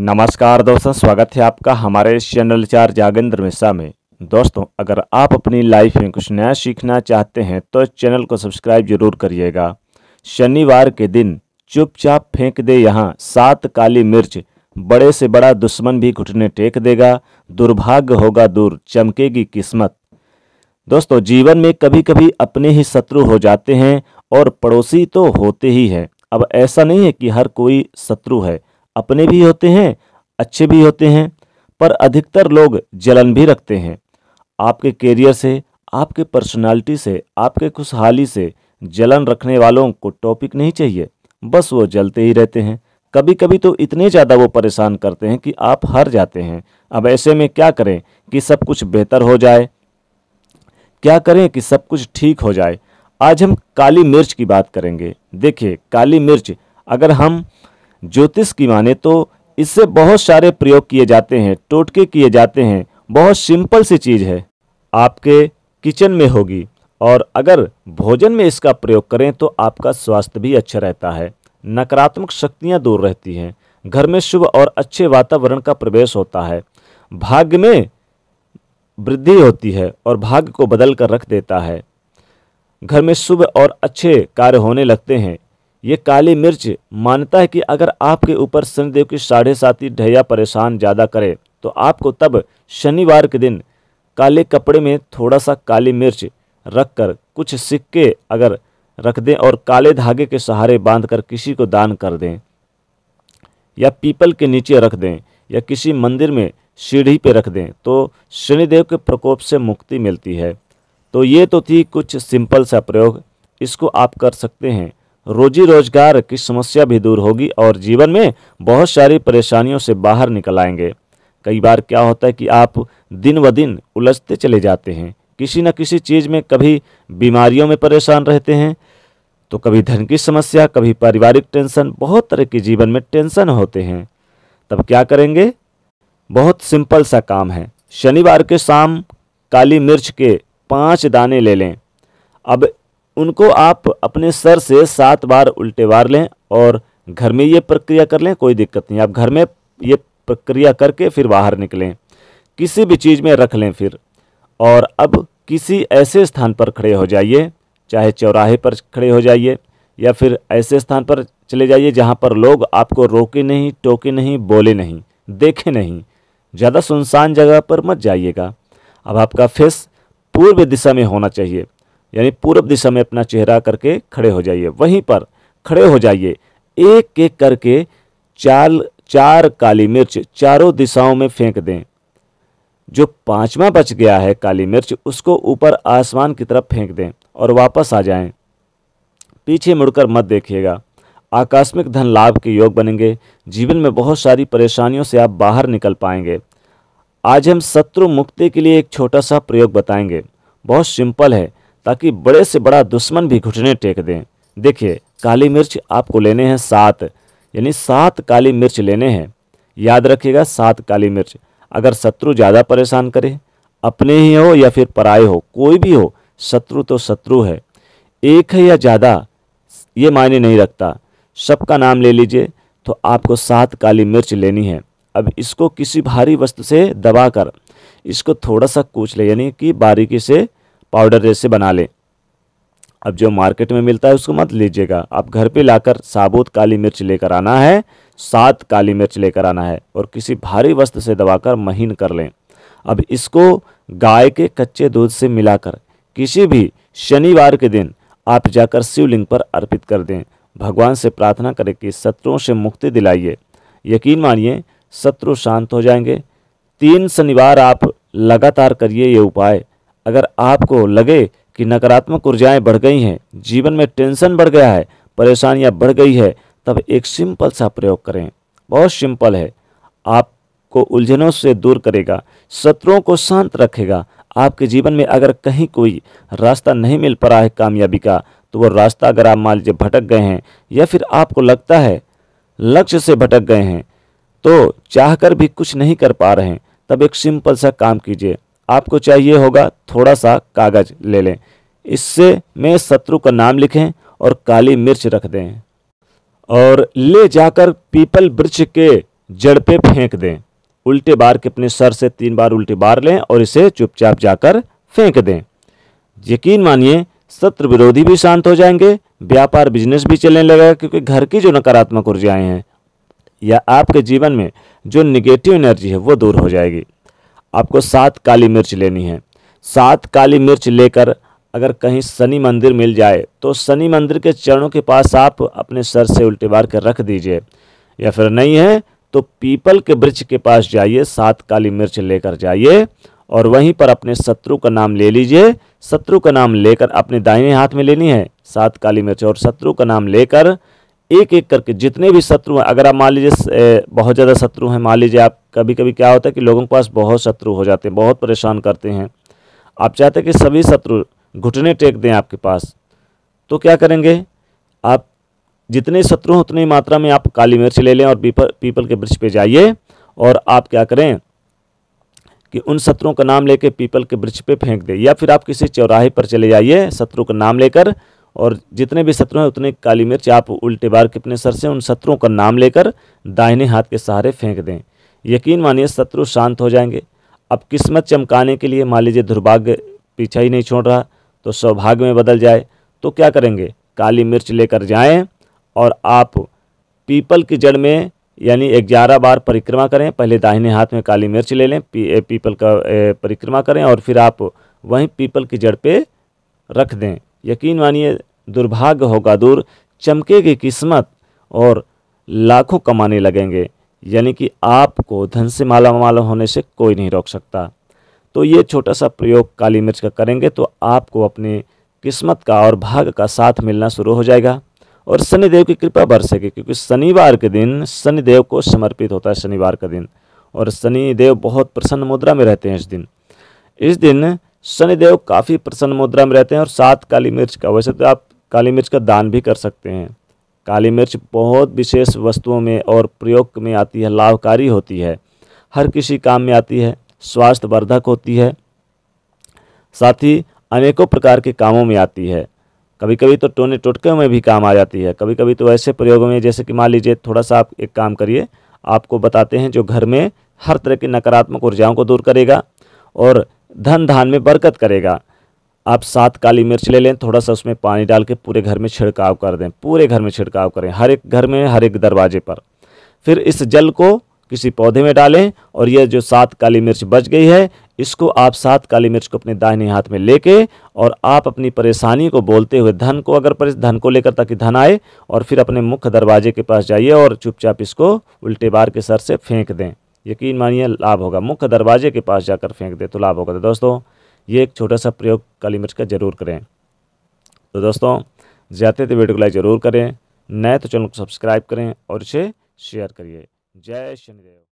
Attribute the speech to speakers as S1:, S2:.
S1: नमस्कार दोस्तों स्वागत है आपका हमारे इस चैनल चार जागेंद्र मिश्रा में दोस्तों अगर आप अपनी लाइफ में कुछ नया सीखना चाहते हैं तो चैनल को सब्सक्राइब जरूर करिएगा शनिवार के दिन चुपचाप फेंक दे यहाँ सात काली मिर्च बड़े से बड़ा दुश्मन भी घुटने टेक देगा दुर्भाग्य होगा दूर चमकेगी किस्मत दोस्तों जीवन में कभी कभी अपने ही शत्रु हो जाते हैं और पड़ोसी तो होते ही हैं अब ऐसा नहीं है कि हर कोई शत्रु है अपने भी होते हैं अच्छे भी होते हैं पर अधिकतर लोग जलन भी रखते हैं आपके कैरियर से आपके पर्सनालिटी से आपके खुशहाली से जलन रखने वालों को टॉपिक नहीं चाहिए बस वो जलते ही रहते हैं कभी कभी तो इतने ज़्यादा वो परेशान करते हैं कि आप हार जाते हैं अब ऐसे में क्या करें कि सब कुछ बेहतर हो जाए क्या करें कि सब कुछ ठीक हो जाए आज हम काली मिर्च की बात करेंगे देखिए काली मिर्च अगर हम ज्योतिष की माने तो इससे बहुत सारे प्रयोग किए जाते हैं टोटके किए जाते हैं बहुत सिंपल सी चीज़ है आपके किचन में होगी और अगर भोजन में इसका प्रयोग करें तो आपका स्वास्थ्य भी अच्छा रहता है नकारात्मक शक्तियाँ दूर रहती हैं घर में शुभ और अच्छे वातावरण का प्रवेश होता है भाग्य में वृद्धि होती है और भाग्य को बदल कर रख देता है घर में शुभ और अच्छे कार्य होने लगते हैं ये काली मिर्च मानता है कि अगर आपके ऊपर शनिदेव की साढ़े साथी ढैया परेशान ज़्यादा करे तो आपको तब शनिवार के दिन काले कपड़े में थोड़ा सा काली मिर्च रख कर कुछ सिक्के अगर रख दें और काले धागे के सहारे बांधकर किसी को दान कर दें या पीपल के नीचे रख दें या किसी मंदिर में सीढ़ी पर रख दें तो शनिदेव के प्रकोप से मुक्ति मिलती है तो ये तो थी कुछ सिंपल सा प्रयोग इसको आप कर सकते हैं रोजी रोजगार की समस्या भी दूर होगी और जीवन में बहुत सारी परेशानियों से बाहर निकल आएंगे कई बार क्या होता है कि आप दिन ब दिन उलझते चले जाते हैं किसी न किसी चीज़ में कभी बीमारियों में परेशान रहते हैं तो कभी धन की समस्या कभी पारिवारिक टेंशन बहुत तरह के जीवन में टेंशन होते हैं तब क्या करेंगे बहुत सिंपल सा काम है शनिवार के शाम काली मिर्च के पाँच दाने ले लें अब उनको आप अपने सर से सात बार उल्टे बार लें और घर में ये प्रक्रिया कर लें कोई दिक्कत नहीं आप घर में ये प्रक्रिया करके फिर बाहर निकलें किसी भी चीज़ में रख लें फिर और अब किसी ऐसे स्थान पर खड़े हो जाइए चाहे चौराहे पर खड़े हो जाइए या फिर ऐसे स्थान पर चले जाइए जहाँ पर लोग आपको रोके नहीं टोके नहीं बोले नहीं देखे नहीं ज़्यादा सुनसान जगह पर मत जाइएगा अब आपका फेस पूर्व दिशा में होना चाहिए यानी पूर्व दिशा में अपना चेहरा करके खड़े हो जाइए वहीं पर खड़े हो जाइए एक एक करके चाल चार काली मिर्च चारों दिशाओं में फेंक दें जो पांचवा बच गया है काली मिर्च उसको ऊपर आसमान की तरफ फेंक दें और वापस आ जाएं। पीछे मुड़कर मत देखिएगा आकस्मिक धन लाभ के योग बनेंगे जीवन में बहुत सारी परेशानियों से आप बाहर निकल पाएंगे आज हम शत्रु मुक्ति के लिए एक छोटा सा प्रयोग बताएंगे बहुत सिंपल है ताकि बड़े से बड़ा दुश्मन भी घुटने टेक दें देखिए काली मिर्च आपको लेने हैं सात यानी सात काली मिर्च लेने हैं याद रखिएगा सात काली मिर्च अगर शत्रु ज़्यादा परेशान करे अपने ही हो या फिर पराए हो कोई भी हो शत्रु तो शत्रु है एक है या ज़्यादा ये मायने नहीं रखता सबका नाम ले लीजिए तो आपको सात काली मिर्च लेनी है अब इसको किसी भारी वस्तु से दबाकर इसको थोड़ा सा कूच ले यानी कि बारीकी से पाउडर जैसे बना लें अब जो मार्केट में मिलता है उसको मत लीजिएगा आप घर पे लाकर साबुत काली मिर्च लेकर आना है सात काली मिर्च लेकर आना है और किसी भारी वस्त्र से दबाकर महीन कर लें अब इसको गाय के कच्चे दूध से मिलाकर किसी भी शनिवार के दिन आप जाकर शिवलिंग पर अर्पित कर दें भगवान से प्रार्थना करें कि शत्रुओं से मुक्ति दिलाइए यकीन मानिए शत्रु शांत हो जाएंगे तीन शनिवार आप लगातार करिए ये उपाय अगर आपको लगे कि नकारात्मक ऊर्जाएं बढ़ गई हैं जीवन में टेंशन बढ़ गया है परेशानियां बढ़ गई है तब एक सिंपल सा प्रयोग करें बहुत सिंपल है आपको उलझनों से दूर करेगा शत्रुओं को शांत रखेगा आपके जीवन में अगर कहीं कोई रास्ता नहीं मिल पा रहा है कामयाबी का तो वो रास्ता अगर आप मान लीजिए भटक गए हैं या फिर आपको लगता है लक्ष्य से भटक गए हैं तो चाहकर भी कुछ नहीं कर पा रहे हैं तब एक सिंपल सा काम कीजिए आपको चाहिए होगा थोड़ा सा कागज़ ले लें इससे में शत्रु का नाम लिखें और काली मिर्च रख दें और ले जाकर पीपल वृक्ष के जड़ पे फेंक दें उल्टे बार के अपने सर से तीन बार उल्टे बार लें और इसे चुपचाप जाकर फेंक दें यकीन मानिए शत्रु विरोधी भी शांत हो जाएंगे व्यापार बिजनेस भी चलने लगेगा क्योंकि घर की जो नकारात्मक ऊर्जाएँ हैं या आपके जीवन में जो निगेटिव एनर्जी है वो दूर हो जाएगी आपको सात काली मिर्च लेनी है सात काली मिर्च लेकर अगर कहीं शनि मंदिर मिल जाए तो शनि मंदिर के चरणों के पास आप अपने सर से उल्टे बार कर रख दीजिए या फिर नहीं है तो पीपल के वृक्ष के पास जाइए सात काली मिर्च लेकर जाइए और वहीं पर अपने शत्रु का नाम ले लीजिए शत्रु का नाम लेकर अपने दाहिने हाथ में लेनी है सात काली मिर्च और शत्रु का नाम लेकर एक एक करके जितने भी शत्रु हैं अगर आप मान लीजिए बहुत ज़्यादा शत्रु हैं मान लीजिए आप कभी कभी क्या होता है कि लोगों के पास बहुत शत्रु हो जाते हैं बहुत परेशान करते हैं आप चाहते हैं कि सभी शत्रु घुटने टेक दें आपके पास तो क्या करेंगे आप जितने शत्रु हैं उतनी मात्रा में आप काली मिर्च ले लें और पीपल पीपल के वृक्ष पर जाइए और आप क्या करें कि उन शत्रुओं का नाम लेकर पीपल के वृक्ष पे फेंक दें या फिर आप किसी चौराहे पर चले जाइए शत्रु का नाम लेकर और जितने भी शत्रु हैं उतने काली मिर्च आप उल्टे बार के अपने सर से उन शत्रुओं का नाम लेकर दाहिने हाथ के सहारे फेंक दें यकीन मानिए शत्रु शांत हो जाएंगे अब किस्मत चमकाने के लिए मान लीजिए दुर्भाग्य पीछा ही नहीं छोड़ रहा तो सौभाग्य में बदल जाए तो क्या करेंगे काली मिर्च लेकर जाएं और आप पीपल की जड़ में यानी ग्यारह बार परिक्रमा करें पहले दाहिने हाथ में काली मिर्च ले लें पी, पीपल का परिक्रमा करें और फिर आप वहीं पीपल की जड़ पे रख दें यकीन मानिए दुर्भाग्य होगा दूर चमकेगी किस्मत और लाखों कमाने लगेंगे यानी कि आपको धन से माला माला होने से कोई नहीं रोक सकता तो ये छोटा सा प्रयोग काली मिर्च का करेंगे तो आपको अपने किस्मत का और भाग्य का साथ मिलना शुरू हो जाएगा और शनिदेव की कृपा बरसेगी क्योंकि शनिवार के दिन शनिदेव को समर्पित होता है शनिवार का दिन और शनिदेव बहुत प्रसन्न मुद्रा में रहते हैं इस दिन इस दिन शनिदेव काफ़ी प्रसन्न मुद्रा में रहते हैं और सात काली मिर्च का वैसे तो आप काली मिर्च का दान भी कर सकते हैं काली मिर्च बहुत विशेष वस्तुओं में और प्रयोग में आती है लाभकारी होती है हर किसी काम में आती है स्वास्थ्यवर्धक होती है साथ ही अनेकों प्रकार के कामों में आती है कभी कभी तो टोने टोटके में भी काम आ जाती है कभी कभी तो ऐसे प्रयोगों में जैसे कि मान लीजिए थोड़ा सा आप एक काम करिए आपको बताते हैं जो घर में हर तरह की नकारात्मक ऊर्जाओं को दूर करेगा और धन धान में बरकत करेगा आप सात काली मिर्च ले लें थोड़ा सा उसमें पानी डाल के पूरे घर में छिड़काव कर दें पूरे घर में छिड़काव करें हर एक घर में हर एक दरवाजे पर फिर इस जल को किसी पौधे में डालें और यह जो सात काली मिर्च बच गई है इसको आप सात काली मिर्च को अपने दाहिने हाथ में लेके और आप अपनी परेशानी को बोलते हुए धन को अगर धन को लेकर ताकि धन आए और फिर अपने मुख्य दरवाजे के पास जाइए और चुपचाप इसको उल्टे बार के सर से फेंक दें यकीन मानिए लाभ होगा मुख्य दरवाजे के पास जाकर फेंक दे तो लाभ होगा तो दोस्तों ये एक छोटा सा प्रयोग काली मिर्च का ज़रूर करें तो दोस्तों ज़्यादा तो वीडियो को लाइक ज़रूर करें नए तो चैनल को सब्सक्राइब करें और इसे शेयर करिए जय शनिदेव